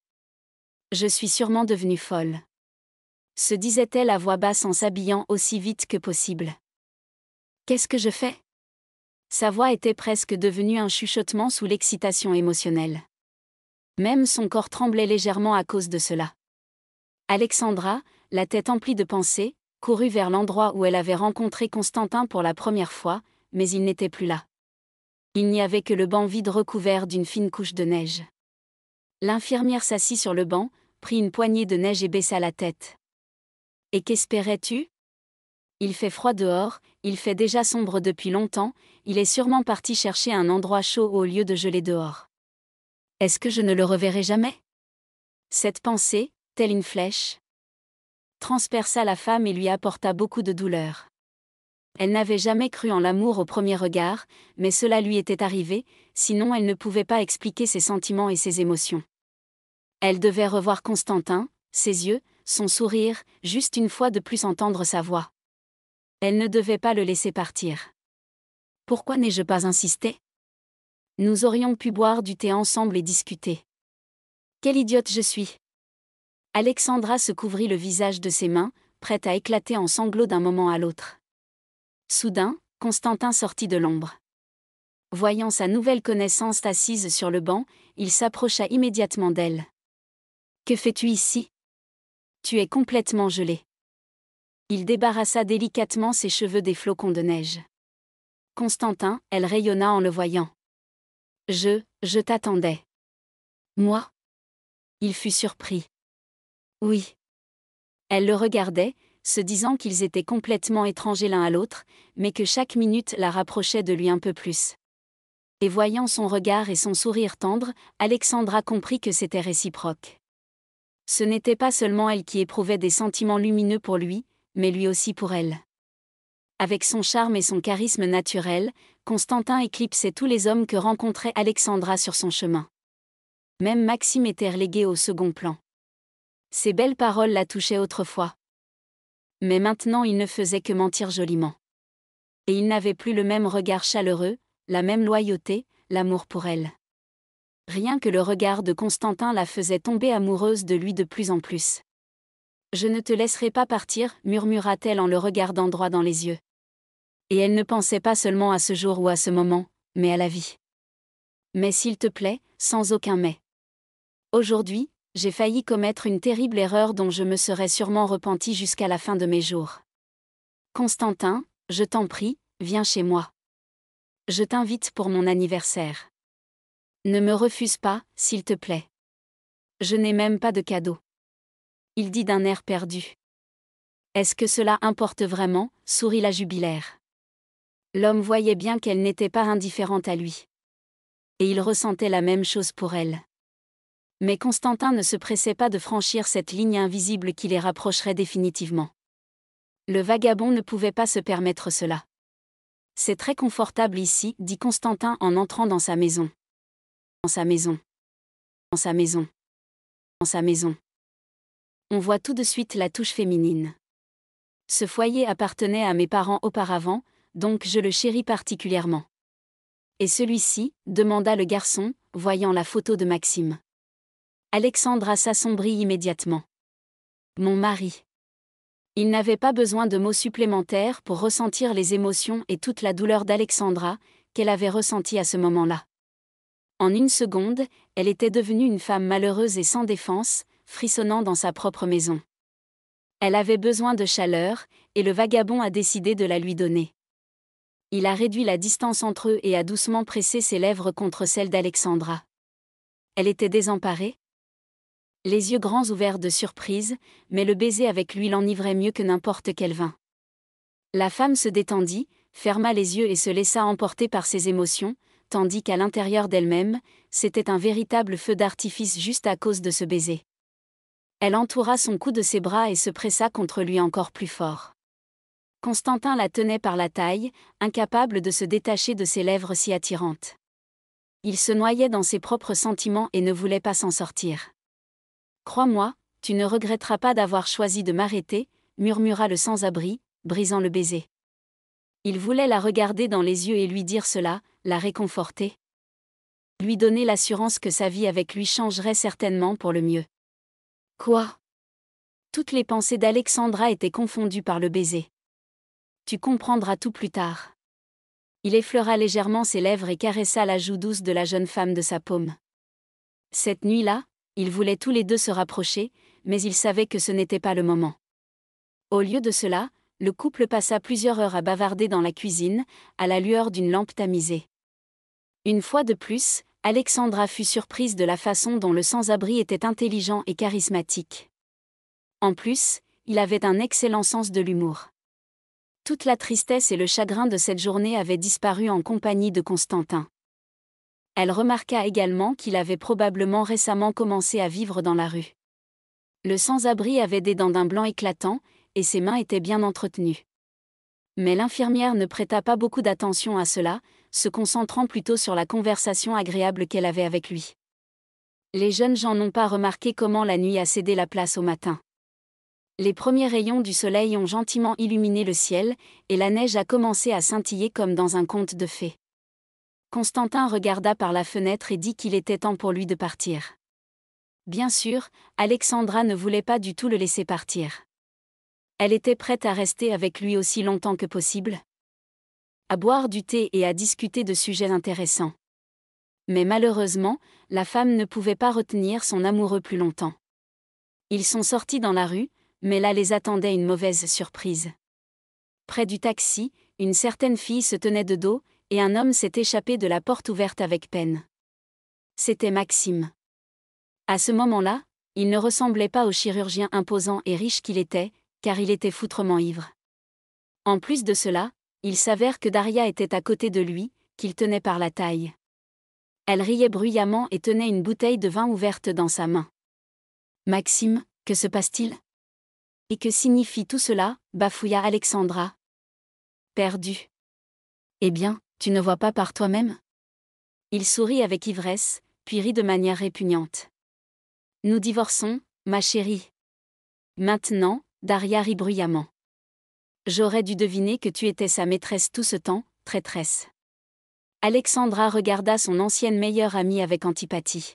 Je suis sûrement devenue folle. Se disait-elle à voix basse en s'habillant aussi vite que possible. Qu'est-ce que je fais Sa voix était presque devenue un chuchotement sous l'excitation émotionnelle. Même son corps tremblait légèrement à cause de cela. Alexandra, la tête emplie de pensées, courut vers l'endroit où elle avait rencontré Constantin pour la première fois, mais il n'était plus là. Il n'y avait que le banc vide recouvert d'une fine couche de neige. L'infirmière s'assit sur le banc, prit une poignée de neige et baissa la tête. Et qu'espérais-tu Il fait froid dehors, il fait déjà sombre depuis longtemps, il est sûrement parti chercher un endroit chaud au lieu de geler dehors. Est-ce que je ne le reverrai jamais Cette pensée, telle une flèche, transperça la femme et lui apporta beaucoup de douleur. Elle n'avait jamais cru en l'amour au premier regard, mais cela lui était arrivé, sinon elle ne pouvait pas expliquer ses sentiments et ses émotions. Elle devait revoir Constantin, ses yeux, son sourire, juste une fois de plus entendre sa voix. Elle ne devait pas le laisser partir. Pourquoi n'ai-je pas insisté nous aurions pu boire du thé ensemble et discuter. Quelle idiote je suis Alexandra se couvrit le visage de ses mains, prête à éclater en sanglots d'un moment à l'autre. Soudain, Constantin sortit de l'ombre. Voyant sa nouvelle connaissance assise sur le banc, il s'approcha immédiatement d'elle. Que fais-tu ici Tu es complètement gelé. Il débarrassa délicatement ses cheveux des flocons de neige. Constantin, elle rayonna en le voyant. Je, je t'attendais. Moi Il fut surpris. Oui. Elle le regardait, se disant qu'ils étaient complètement étrangers l'un à l'autre, mais que chaque minute la rapprochait de lui un peu plus. Et voyant son regard et son sourire tendre, Alexandra comprit que c'était réciproque. Ce n'était pas seulement elle qui éprouvait des sentiments lumineux pour lui, mais lui aussi pour elle. Avec son charme et son charisme naturel, Constantin éclipsait tous les hommes que rencontrait Alexandra sur son chemin. Même Maxime était relégué au second plan. Ses belles paroles la touchaient autrefois. Mais maintenant il ne faisait que mentir joliment. Et il n'avait plus le même regard chaleureux, la même loyauté, l'amour pour elle. Rien que le regard de Constantin la faisait tomber amoureuse de lui de plus en plus. Je ne te laisserai pas partir, murmura-t-elle en le regardant droit dans les yeux. Et elle ne pensait pas seulement à ce jour ou à ce moment, mais à la vie. Mais s'il te plaît, sans aucun mais. Aujourd'hui, j'ai failli commettre une terrible erreur dont je me serais sûrement repenti jusqu'à la fin de mes jours. Constantin, je t'en prie, viens chez moi. Je t'invite pour mon anniversaire. Ne me refuse pas, s'il te plaît. Je n'ai même pas de cadeau il dit d'un air perdu. Est-ce que cela importe vraiment sourit la jubilaire. L'homme voyait bien qu'elle n'était pas indifférente à lui. Et il ressentait la même chose pour elle. Mais Constantin ne se pressait pas de franchir cette ligne invisible qui les rapprocherait définitivement. Le vagabond ne pouvait pas se permettre cela. C'est très confortable ici, dit Constantin en entrant dans sa maison. Dans sa maison. Dans sa maison. Dans sa maison on voit tout de suite la touche féminine. Ce foyer appartenait à mes parents auparavant, donc je le chéris particulièrement. Et celui-ci demanda le garçon, voyant la photo de Maxime. Alexandra s'assombrit immédiatement. Mon mari. Il n'avait pas besoin de mots supplémentaires pour ressentir les émotions et toute la douleur d'Alexandra, qu'elle avait ressentie à ce moment-là. En une seconde, elle était devenue une femme malheureuse et sans défense, frissonnant dans sa propre maison. Elle avait besoin de chaleur, et le vagabond a décidé de la lui donner. Il a réduit la distance entre eux et a doucement pressé ses lèvres contre celles d'Alexandra. Elle était désemparée. Les yeux grands ouverts de surprise, mais le baiser avec lui l'enivrait mieux que n'importe quel vin. La femme se détendit, ferma les yeux et se laissa emporter par ses émotions, tandis qu'à l'intérieur d'elle-même, c'était un véritable feu d'artifice juste à cause de ce baiser. Elle entoura son cou de ses bras et se pressa contre lui encore plus fort. Constantin la tenait par la taille, incapable de se détacher de ses lèvres si attirantes. Il se noyait dans ses propres sentiments et ne voulait pas s'en sortir. Crois-moi, tu ne regretteras pas d'avoir choisi de m'arrêter, murmura le sans-abri, brisant le baiser. Il voulait la regarder dans les yeux et lui dire cela, la réconforter. Lui donner l'assurance que sa vie avec lui changerait certainement pour le mieux. Quoi Toutes les pensées d'Alexandra étaient confondues par le baiser. Tu comprendras tout plus tard. Il effleura légèrement ses lèvres et caressa la joue douce de la jeune femme de sa paume. Cette nuit-là, ils voulaient tous les deux se rapprocher, mais ils savaient que ce n'était pas le moment. Au lieu de cela, le couple passa plusieurs heures à bavarder dans la cuisine, à la lueur d'une lampe tamisée. Une fois de plus, Alexandra fut surprise de la façon dont le sans-abri était intelligent et charismatique. En plus, il avait un excellent sens de l'humour. Toute la tristesse et le chagrin de cette journée avaient disparu en compagnie de Constantin. Elle remarqua également qu'il avait probablement récemment commencé à vivre dans la rue. Le sans-abri avait des dents d'un blanc éclatant, et ses mains étaient bien entretenues. Mais l'infirmière ne prêta pas beaucoup d'attention à cela, se concentrant plutôt sur la conversation agréable qu'elle avait avec lui. Les jeunes gens n'ont pas remarqué comment la nuit a cédé la place au matin. Les premiers rayons du soleil ont gentiment illuminé le ciel, et la neige a commencé à scintiller comme dans un conte de fées. Constantin regarda par la fenêtre et dit qu'il était temps pour lui de partir. Bien sûr, Alexandra ne voulait pas du tout le laisser partir. Elle était prête à rester avec lui aussi longtemps que possible à boire du thé et à discuter de sujets intéressants. Mais malheureusement, la femme ne pouvait pas retenir son amoureux plus longtemps. Ils sont sortis dans la rue, mais là les attendait une mauvaise surprise. Près du taxi, une certaine fille se tenait de dos, et un homme s'est échappé de la porte ouverte avec peine. C'était Maxime. À ce moment-là, il ne ressemblait pas au chirurgien imposant et riche qu'il était, car il était foutrement ivre. En plus de cela, il s'avère que Daria était à côté de lui, qu'il tenait par la taille. Elle riait bruyamment et tenait une bouteille de vin ouverte dans sa main. Maxime, que se passe-t-il Et que signifie tout cela bafouilla Alexandra. Perdu. Eh bien, tu ne vois pas par toi-même Il sourit avec ivresse, puis rit de manière répugnante. Nous divorçons, ma chérie. Maintenant, Daria rit bruyamment. J'aurais dû deviner que tu étais sa maîtresse tout ce temps, traîtresse. Alexandra regarda son ancienne meilleure amie avec antipathie.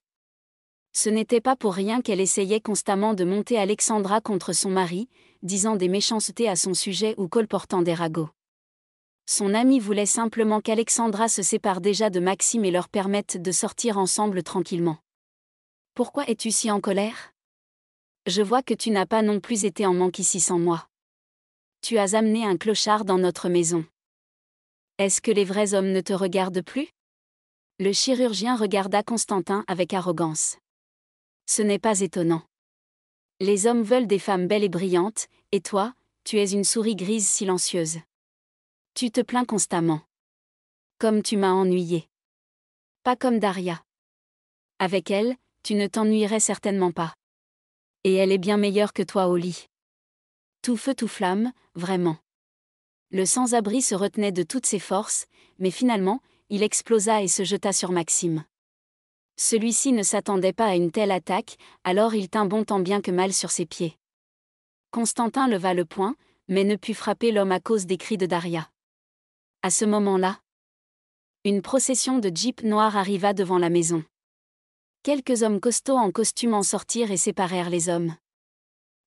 Ce n'était pas pour rien qu'elle essayait constamment de monter Alexandra contre son mari, disant des méchancetés à son sujet ou colportant des ragots. Son amie voulait simplement qu'Alexandra se sépare déjà de Maxime et leur permette de sortir ensemble tranquillement. Pourquoi es-tu si en colère Je vois que tu n'as pas non plus été en manque ici sans moi. Tu as amené un clochard dans notre maison. Est-ce que les vrais hommes ne te regardent plus Le chirurgien regarda Constantin avec arrogance. Ce n'est pas étonnant. Les hommes veulent des femmes belles et brillantes, et toi, tu es une souris grise silencieuse. Tu te plains constamment. Comme tu m'as ennuyé. Pas comme Daria. Avec elle, tu ne t'ennuierais certainement pas. Et elle est bien meilleure que toi au lit tout feu tout flamme, vraiment. Le sans-abri se retenait de toutes ses forces, mais finalement, il explosa et se jeta sur Maxime. Celui-ci ne s'attendait pas à une telle attaque, alors il tint bon tant bien que mal sur ses pieds. Constantin leva le poing, mais ne put frapper l'homme à cause des cris de Daria. À ce moment-là, une procession de jeeps noirs arriva devant la maison. Quelques hommes costauds en costume en sortirent et séparèrent les hommes.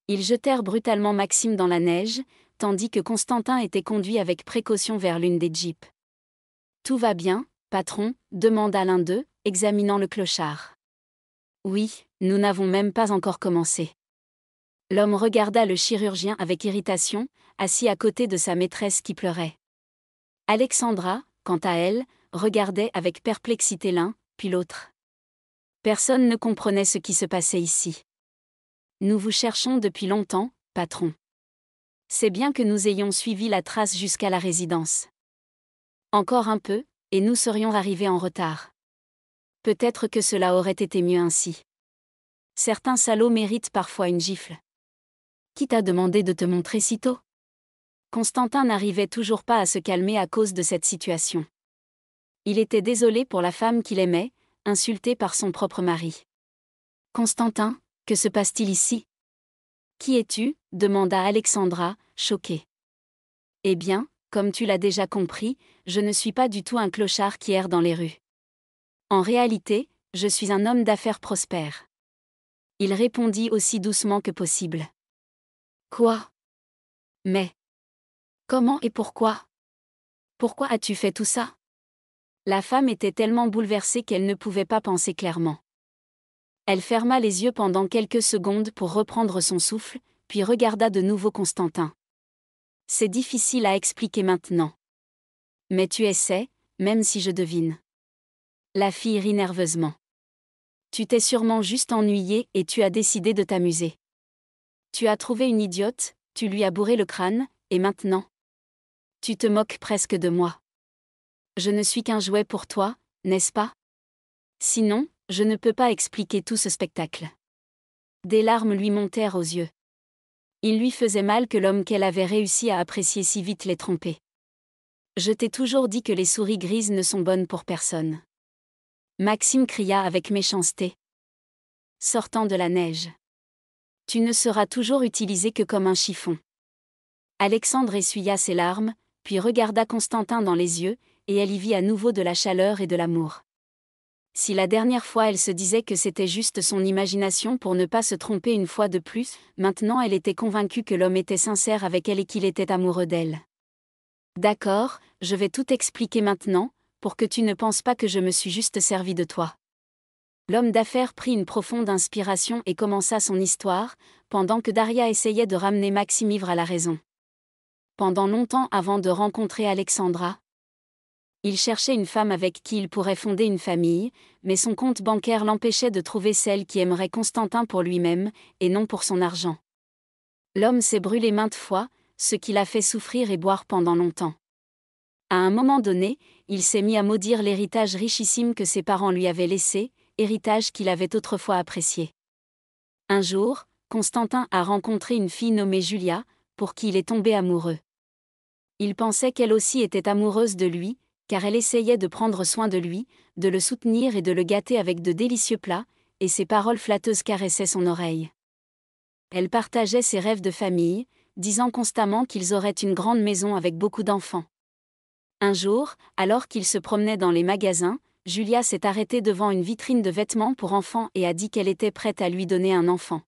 Ils jetèrent brutalement Maxime dans la neige, tandis que Constantin était conduit avec précaution vers l'une des jeeps. Tout va bien, patron demanda l'un d'eux, examinant le clochard. Oui, nous n'avons même pas encore commencé. L'homme regarda le chirurgien avec irritation, assis à côté de sa maîtresse qui pleurait. Alexandra, quant à elle, regardait avec perplexité l'un, puis l'autre. Personne ne comprenait ce qui se passait ici. Nous vous cherchons depuis longtemps, patron. C'est bien que nous ayons suivi la trace jusqu'à la résidence. Encore un peu, et nous serions arrivés en retard. Peut-être que cela aurait été mieux ainsi. Certains salauds méritent parfois une gifle. Qui t'a demandé de te montrer si tôt Constantin n'arrivait toujours pas à se calmer à cause de cette situation. Il était désolé pour la femme qu'il aimait, insultée par son propre mari. Constantin, que se passe-t-il ici Qui es-tu demanda Alexandra, choquée. Eh bien, comme tu l'as déjà compris, je ne suis pas du tout un clochard qui erre dans les rues. En réalité, je suis un homme d'affaires prospère. Il répondit aussi doucement que possible. Quoi Mais Comment et pourquoi Pourquoi as-tu fait tout ça La femme était tellement bouleversée qu'elle ne pouvait pas penser clairement. Elle ferma les yeux pendant quelques secondes pour reprendre son souffle, puis regarda de nouveau Constantin. C'est difficile à expliquer maintenant. Mais tu essaies, même si je devine. La fille rit nerveusement. Tu t'es sûrement juste ennuyé et tu as décidé de t'amuser. Tu as trouvé une idiote, tu lui as bourré le crâne, et maintenant Tu te moques presque de moi. Je ne suis qu'un jouet pour toi, n'est-ce pas Sinon, je ne peux pas expliquer tout ce spectacle. Des larmes lui montèrent aux yeux. Il lui faisait mal que l'homme qu'elle avait réussi à apprécier si vite l'ait trompé. « Je t'ai toujours dit que les souris grises ne sont bonnes pour personne. Maxime cria avec méchanceté. Sortant de la neige. Tu ne seras toujours utilisé que comme un chiffon. Alexandre essuya ses larmes, puis regarda Constantin dans les yeux, et elle y vit à nouveau de la chaleur et de l'amour. Si la dernière fois elle se disait que c'était juste son imagination pour ne pas se tromper une fois de plus, maintenant elle était convaincue que l'homme était sincère avec elle et qu'il était amoureux d'elle. D'accord, je vais tout expliquer maintenant, pour que tu ne penses pas que je me suis juste servi de toi. L'homme d'affaires prit une profonde inspiration et commença son histoire, pendant que Daria essayait de ramener Maximivre à la raison. Pendant longtemps avant de rencontrer Alexandra, il cherchait une femme avec qui il pourrait fonder une famille, mais son compte bancaire l'empêchait de trouver celle qui aimerait Constantin pour lui-même, et non pour son argent. L'homme s'est brûlé maintes fois, ce qui l'a fait souffrir et boire pendant longtemps. À un moment donné, il s'est mis à maudire l'héritage richissime que ses parents lui avaient laissé, héritage qu'il avait autrefois apprécié. Un jour, Constantin a rencontré une fille nommée Julia, pour qui il est tombé amoureux. Il pensait qu'elle aussi était amoureuse de lui, car elle essayait de prendre soin de lui, de le soutenir et de le gâter avec de délicieux plats, et ses paroles flatteuses caressaient son oreille. Elle partageait ses rêves de famille, disant constamment qu'ils auraient une grande maison avec beaucoup d'enfants. Un jour, alors qu'ils se promenaient dans les magasins, Julia s'est arrêtée devant une vitrine de vêtements pour enfants et a dit qu'elle était prête à lui donner un enfant.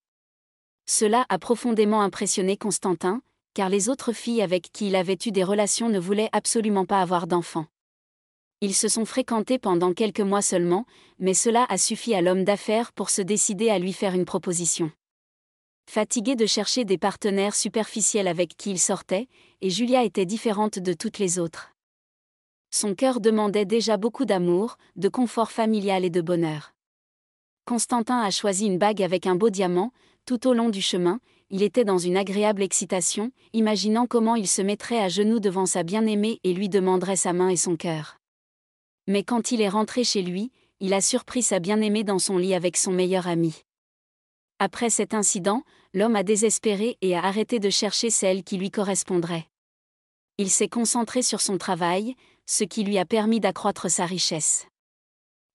Cela a profondément impressionné Constantin, car les autres filles avec qui il avait eu des relations ne voulaient absolument pas avoir d'enfants. Ils se sont fréquentés pendant quelques mois seulement, mais cela a suffi à l'homme d'affaires pour se décider à lui faire une proposition. Fatigué de chercher des partenaires superficiels avec qui il sortait, et Julia était différente de toutes les autres. Son cœur demandait déjà beaucoup d'amour, de confort familial et de bonheur. Constantin a choisi une bague avec un beau diamant, tout au long du chemin, il était dans une agréable excitation, imaginant comment il se mettrait à genoux devant sa bien-aimée et lui demanderait sa main et son cœur mais quand il est rentré chez lui, il a surpris sa bien-aimée dans son lit avec son meilleur ami. Après cet incident, l'homme a désespéré et a arrêté de chercher celle qui lui correspondrait. Il s'est concentré sur son travail, ce qui lui a permis d'accroître sa richesse.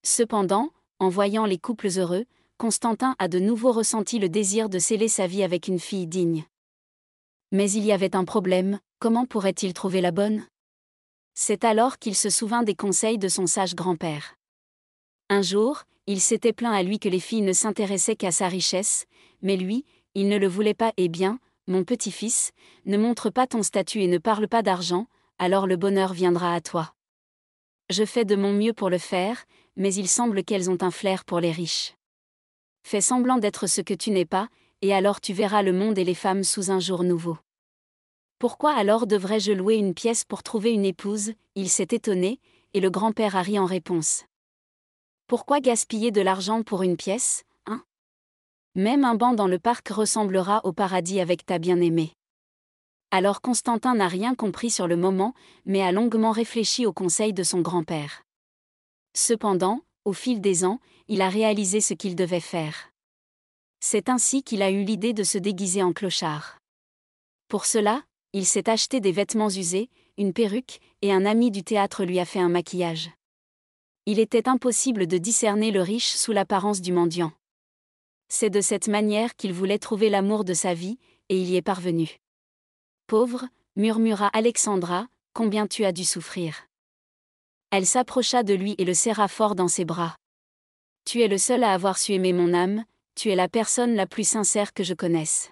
Cependant, en voyant les couples heureux, Constantin a de nouveau ressenti le désir de sceller sa vie avec une fille digne. Mais il y avait un problème, comment pourrait-il trouver la bonne c'est alors qu'il se souvint des conseils de son sage grand-père. Un jour, il s'était plaint à lui que les filles ne s'intéressaient qu'à sa richesse, mais lui, il ne le voulait pas et eh bien, mon petit-fils, ne montre pas ton statut et ne parle pas d'argent, alors le bonheur viendra à toi. Je fais de mon mieux pour le faire, mais il semble qu'elles ont un flair pour les riches. Fais semblant d'être ce que tu n'es pas, et alors tu verras le monde et les femmes sous un jour nouveau. Pourquoi alors devrais-je louer une pièce pour trouver une épouse Il s'est étonné, et le grand-père a ri en réponse. Pourquoi gaspiller de l'argent pour une pièce, hein Même un banc dans le parc ressemblera au paradis avec ta bien-aimée. Alors Constantin n'a rien compris sur le moment, mais a longuement réfléchi au conseil de son grand-père. Cependant, au fil des ans, il a réalisé ce qu'il devait faire. C'est ainsi qu'il a eu l'idée de se déguiser en clochard. Pour cela, il s'est acheté des vêtements usés, une perruque, et un ami du théâtre lui a fait un maquillage. Il était impossible de discerner le riche sous l'apparence du mendiant. C'est de cette manière qu'il voulait trouver l'amour de sa vie, et il y est parvenu. Pauvre, murmura Alexandra, combien tu as dû souffrir. Elle s'approcha de lui et le serra fort dans ses bras. Tu es le seul à avoir su aimer mon âme, tu es la personne la plus sincère que je connaisse.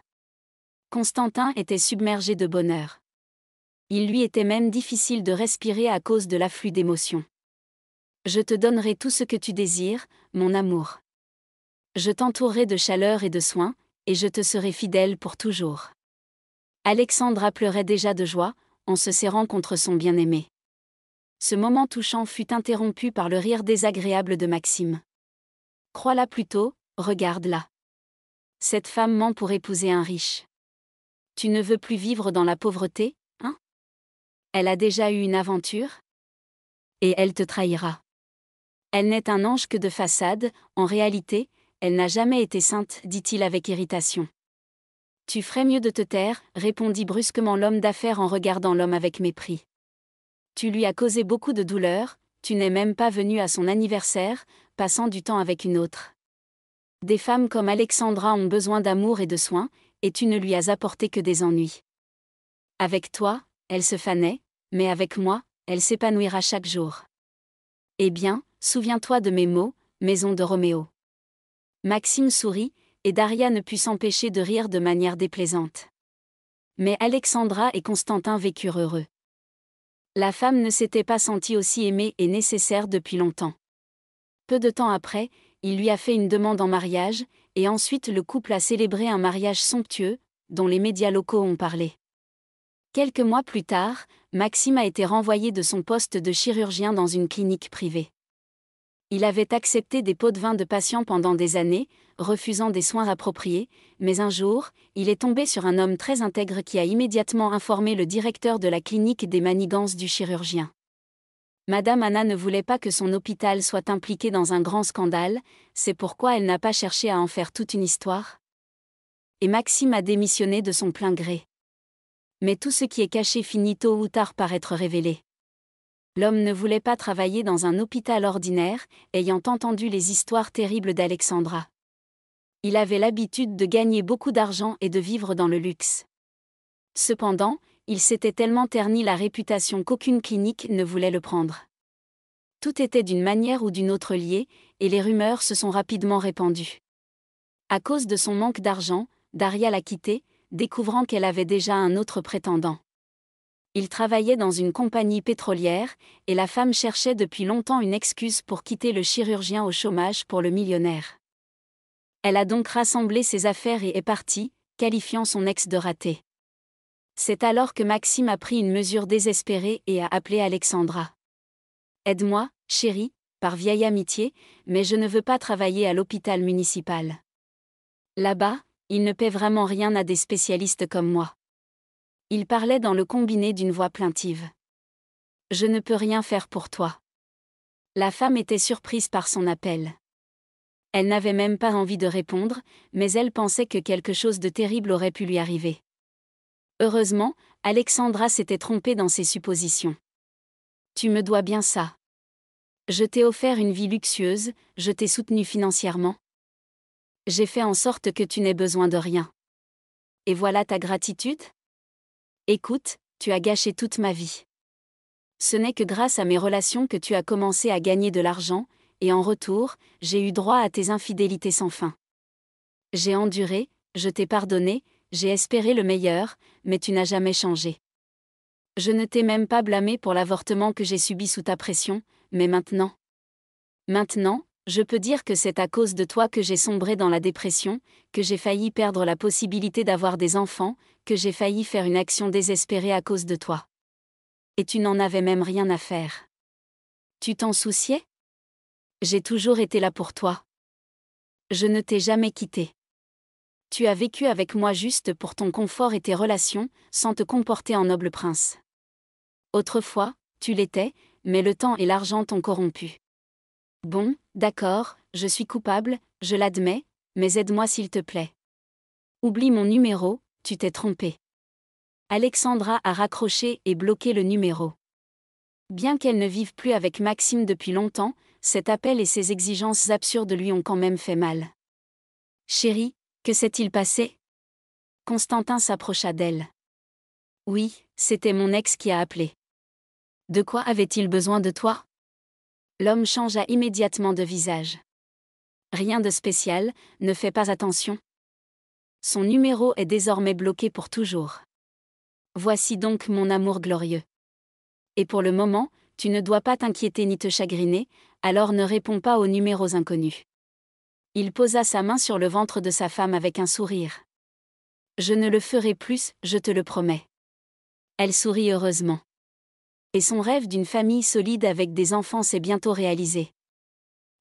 Constantin était submergé de bonheur. Il lui était même difficile de respirer à cause de l'afflux d'émotions. Je te donnerai tout ce que tu désires, mon amour. Je t'entourerai de chaleur et de soins, et je te serai fidèle pour toujours. Alexandra pleurait déjà de joie, en se serrant contre son bien-aimé. Ce moment touchant fut interrompu par le rire désagréable de Maxime. Crois-la plutôt, regarde-la. Cette femme ment pour épouser un riche. Tu ne veux plus vivre dans la pauvreté, hein Elle a déjà eu une aventure Et elle te trahira. Elle n'est un ange que de façade, en réalité, elle n'a jamais été sainte, dit-il avec irritation. Tu ferais mieux de te taire, répondit brusquement l'homme d'affaires en regardant l'homme avec mépris. Tu lui as causé beaucoup de douleur, tu n'es même pas venu à son anniversaire, passant du temps avec une autre. Des femmes comme Alexandra ont besoin d'amour et de soins, et tu ne lui as apporté que des ennuis. Avec toi, elle se fanait, mais avec moi, elle s'épanouira chaque jour. Eh bien, souviens-toi de mes mots, maison de Roméo. Maxime sourit, et Daria ne put s'empêcher de rire de manière déplaisante. Mais Alexandra et Constantin vécurent heureux. La femme ne s'était pas sentie aussi aimée et nécessaire depuis longtemps. Peu de temps après, il lui a fait une demande en mariage, et ensuite le couple a célébré un mariage somptueux, dont les médias locaux ont parlé. Quelques mois plus tard, Maxime a été renvoyé de son poste de chirurgien dans une clinique privée. Il avait accepté des pots de vin de patients pendant des années, refusant des soins appropriés, mais un jour, il est tombé sur un homme très intègre qui a immédiatement informé le directeur de la clinique des manigances du chirurgien. Madame Anna ne voulait pas que son hôpital soit impliqué dans un grand scandale, c'est pourquoi elle n'a pas cherché à en faire toute une histoire. Et Maxime a démissionné de son plein gré. Mais tout ce qui est caché finit tôt ou tard par être révélé. L'homme ne voulait pas travailler dans un hôpital ordinaire, ayant entendu les histoires terribles d'Alexandra. Il avait l'habitude de gagner beaucoup d'argent et de vivre dans le luxe. Cependant, il s'était tellement terni la réputation qu'aucune clinique ne voulait le prendre. Tout était d'une manière ou d'une autre lié, et les rumeurs se sont rapidement répandues. À cause de son manque d'argent, Daria l'a quitté, découvrant qu'elle avait déjà un autre prétendant. Il travaillait dans une compagnie pétrolière, et la femme cherchait depuis longtemps une excuse pour quitter le chirurgien au chômage pour le millionnaire. Elle a donc rassemblé ses affaires et est partie, qualifiant son ex de raté. C'est alors que Maxime a pris une mesure désespérée et a appelé Alexandra. Aide-moi, chérie, par vieille amitié, mais je ne veux pas travailler à l'hôpital municipal. Là-bas, il ne paie vraiment rien à des spécialistes comme moi. Il parlait dans le combiné d'une voix plaintive. Je ne peux rien faire pour toi. La femme était surprise par son appel. Elle n'avait même pas envie de répondre, mais elle pensait que quelque chose de terrible aurait pu lui arriver. Heureusement, Alexandra s'était trompée dans ses suppositions. Tu me dois bien ça. Je t'ai offert une vie luxueuse, je t'ai soutenu financièrement. J'ai fait en sorte que tu n'aies besoin de rien. Et voilà ta gratitude Écoute, tu as gâché toute ma vie. Ce n'est que grâce à mes relations que tu as commencé à gagner de l'argent, et en retour, j'ai eu droit à tes infidélités sans fin. J'ai enduré, je t'ai pardonné, j'ai espéré le meilleur, mais tu n'as jamais changé. Je ne t'ai même pas blâmé pour l'avortement que j'ai subi sous ta pression, mais maintenant. Maintenant, je peux dire que c'est à cause de toi que j'ai sombré dans la dépression, que j'ai failli perdre la possibilité d'avoir des enfants, que j'ai failli faire une action désespérée à cause de toi. Et tu n'en avais même rien à faire. Tu t'en souciais J'ai toujours été là pour toi. Je ne t'ai jamais quitté tu as vécu avec moi juste pour ton confort et tes relations, sans te comporter en noble prince. Autrefois, tu l'étais, mais le temps et l'argent t'ont corrompu. Bon, d'accord, je suis coupable, je l'admets, mais aide-moi s'il te plaît. Oublie mon numéro, tu t'es trompé. Alexandra a raccroché et bloqué le numéro. Bien qu'elle ne vive plus avec Maxime depuis longtemps, cet appel et ses exigences absurdes lui ont quand même fait mal. Chérie, que s'est-il passé Constantin s'approcha d'elle. Oui, c'était mon ex qui a appelé. De quoi avait-il besoin de toi L'homme changea immédiatement de visage. Rien de spécial, ne fais pas attention. Son numéro est désormais bloqué pour toujours. Voici donc mon amour glorieux. Et pour le moment, tu ne dois pas t'inquiéter ni te chagriner, alors ne réponds pas aux numéros inconnus. Il posa sa main sur le ventre de sa femme avec un sourire. Je ne le ferai plus, je te le promets. Elle sourit heureusement. Et son rêve d'une famille solide avec des enfants s'est bientôt réalisé.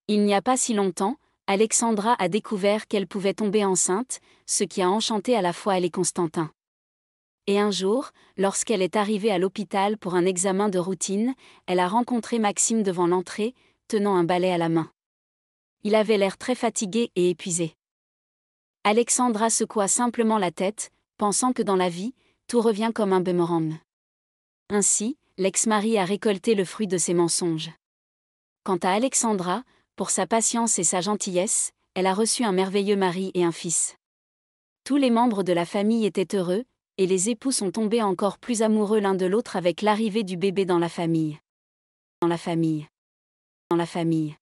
Il n'y a pas si longtemps, Alexandra a découvert qu'elle pouvait tomber enceinte, ce qui a enchanté à la fois elle et Constantin. Et un jour, lorsqu'elle est arrivée à l'hôpital pour un examen de routine, elle a rencontré Maxime devant l'entrée, tenant un balai à la main il avait l'air très fatigué et épuisé. Alexandra secoua simplement la tête, pensant que dans la vie, tout revient comme un boomerang. Ainsi, l'ex-mari a récolté le fruit de ses mensonges. Quant à Alexandra, pour sa patience et sa gentillesse, elle a reçu un merveilleux mari et un fils. Tous les membres de la famille étaient heureux, et les époux sont tombés encore plus amoureux l'un de l'autre avec l'arrivée du bébé dans la famille. Dans la famille. Dans la famille.